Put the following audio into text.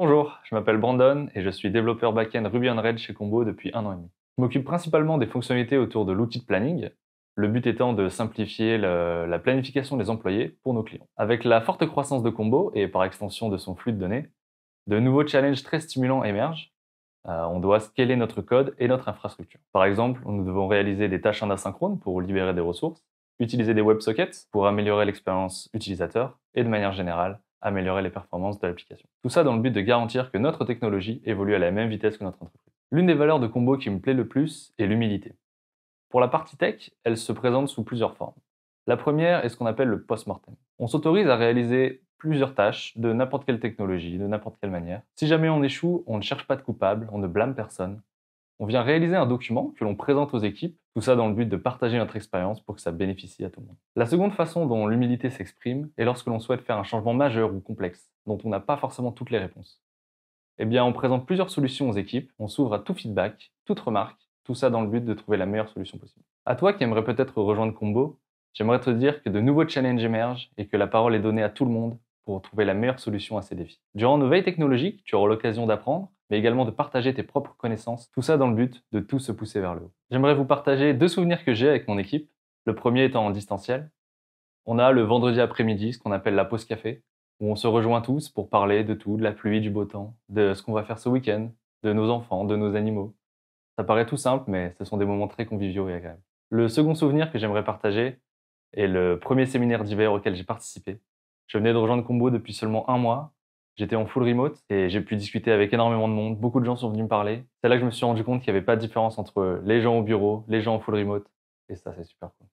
Bonjour, je m'appelle Brandon et je suis développeur back-end Ruby on Rails chez Combo depuis un an et demi. Je m'occupe principalement des fonctionnalités autour de l'outil de planning, le but étant de simplifier la planification des employés pour nos clients. Avec la forte croissance de Combo et par extension de son flux de données, de nouveaux challenges très stimulants émergent. Euh, on doit scaler notre code et notre infrastructure. Par exemple, nous devons réaliser des tâches en asynchrone pour libérer des ressources, utiliser des WebSockets pour améliorer l'expérience utilisateur et de manière générale, améliorer les performances de l'application. Tout ça dans le but de garantir que notre technologie évolue à la même vitesse que notre entreprise. L'une des valeurs de Combo qui me plaît le plus est l'humilité. Pour la partie tech, elle se présente sous plusieurs formes. La première est ce qu'on appelle le post-mortem. On s'autorise à réaliser plusieurs tâches de n'importe quelle technologie, de n'importe quelle manière. Si jamais on échoue, on ne cherche pas de coupable, on ne blâme personne, on vient réaliser un document que l'on présente aux équipes, tout ça dans le but de partager notre expérience pour que ça bénéficie à tout le monde. La seconde façon dont l'humilité s'exprime est lorsque l'on souhaite faire un changement majeur ou complexe, dont on n'a pas forcément toutes les réponses. Eh bien, on présente plusieurs solutions aux équipes, on s'ouvre à tout feedback, toute remarque, tout ça dans le but de trouver la meilleure solution possible. À toi qui aimerais peut-être rejoindre Combo, j'aimerais te dire que de nouveaux challenges émergent et que la parole est donnée à tout le monde pour trouver la meilleure solution à ces défis. Durant nos veilles technologiques, tu auras l'occasion d'apprendre, mais également de partager tes propres connaissances, tout ça dans le but de tout se pousser vers le haut. J'aimerais vous partager deux souvenirs que j'ai avec mon équipe, le premier étant en distanciel. On a le vendredi après-midi, ce qu'on appelle la pause café, où on se rejoint tous pour parler de tout, de la pluie, du beau temps, de ce qu'on va faire ce week-end, de nos enfants, de nos animaux. Ça paraît tout simple, mais ce sont des moments très conviviaux et agréables. Le second souvenir que j'aimerais partager est le premier séminaire d'hiver auquel j'ai participé. Je venais de rejoindre Combo depuis seulement un mois J'étais en full remote et j'ai pu discuter avec énormément de monde. Beaucoup de gens sont venus me parler. C'est là que je me suis rendu compte qu'il n'y avait pas de différence entre les gens au bureau, les gens en full remote. Et ça, c'est super cool.